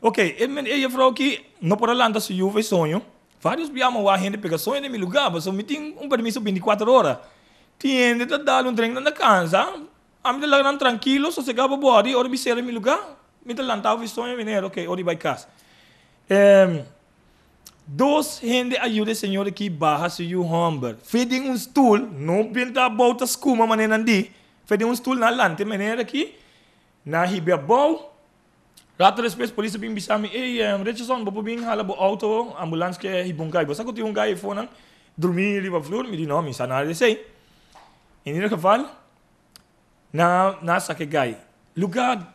Ok, ele falou que não por Holanda se houve sonho. Vários viamos a gente pega sonho em meu lugar, mas eu me tem um permisso 24 horas. Tiende de dar um drink na casa. A mim lá tranquilo, sossegava boa, ora me serve meu lugar. Me lantava o sonho, menino, ok, ora vai casa. Um, ehm, Dos gente ajuda o Senhor que barra se o homem. um stool, não pinta a bota escuma, mas nem andi. Fedem um stool na lante, maneira que na ribeira bom. Raadrespes polisie bin bisami ei um, Richardson bobo bin hala bo auto ambulance que hibungai um sakuti eu fonan dormir ali para flor me di não me sanar de sei em nenhum cavalo na na saque gai lugar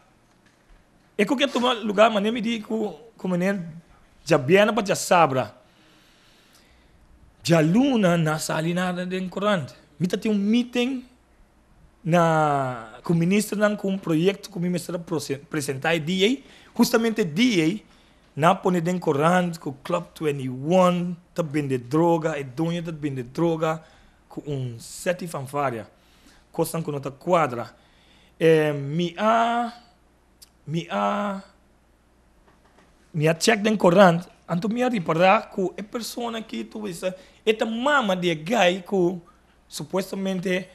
é qualquer toma lugar mas nem me di que como nem já bem para já sabra já luna na salina de corante me tá tem um meeting na, com o ministro não, com um projeto que o ministro apresentar, é DA, justamente DA, na de corrente com o Club 21, está vende droga, é dono está vende droga, com um sete fanfária, coisa com outra quadra. É, me a. Me a. Me a check de corrente então me a reparar que a é pessoa que tu vês, é mama de gay que supostamente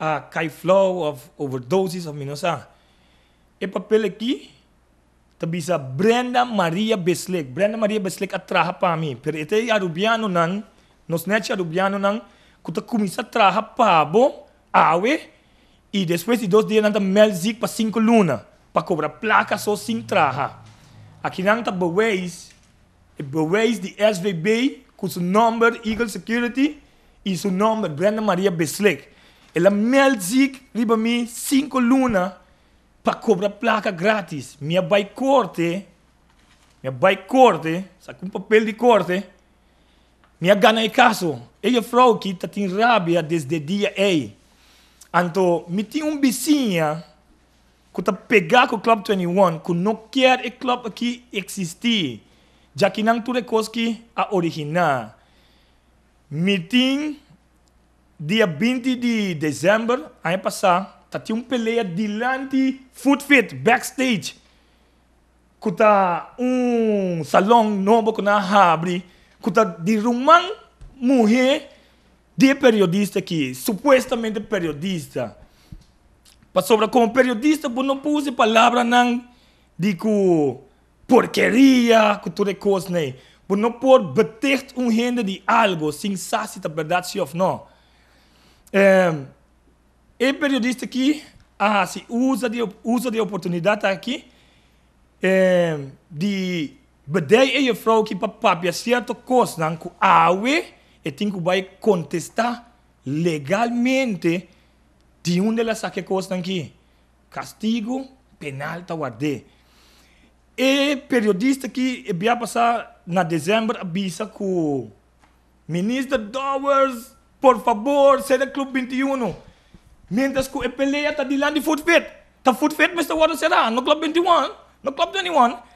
a Kai Flow of Overdoses of Minosa. E papel aqui, tabisa Brenda Maria Beslek. Brenda Maria Beslek atraha para mim. Per ete arubiano nan, nos a arubiano nang kuta começa a traha pabo, awe, e depois de dois dias nanta melzik para cinco luna, para cobrar placa só sem traha. Aqui nanta beweis, beweis de SVB, com seu número Eagle Security, e seu número Brenda Maria Beslek. Ela Melzig, riba mi cinco luna para cobrar placa grátis. Minha bai corte, minha bai corte, saca um papel de corte. Minha gana e caso. Ela falou que tá tem rabia desde dia ei. Anto, me tinha um vizinha que tá pegar com o Club 21, que não quer o club aqui existir. Já que não tudo é coisa que a original. Me tinha dia 20 de dezembro, ano passado, tá tinha um peleia dilante Food Fit, backstage. Que tá um salão novo que nós abre, que tá de romã mulher de periodista que supostamente periodista. Para sobre como periodista, eu não puse palavra não de porqueria, que tudo é coisa, né? não pode bater um renda de algo sem saber se é verdade ou não. É, e periodista que ah, se usa de, usa de oportunidade aqui é, de bedei e vrouw que papapia é certo coisa não com awe e tem que vai contestar legalmente de onde ela saque coisa aqui castigo penal tá guardei e periodista que ia passar na dezembro avisa com ministro Dowers Por favor, sei de club 21. Mientras que o EPLEA está de lá de foot fit. Está foot fit, Mr. Water será? No club 21? No club 21?